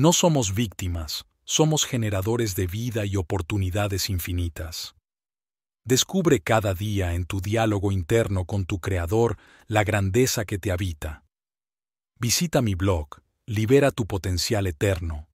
No somos víctimas, somos generadores de vida y oportunidades infinitas. Descubre cada día en tu diálogo interno con tu Creador la grandeza que te habita. Visita mi blog, Libera tu potencial eterno,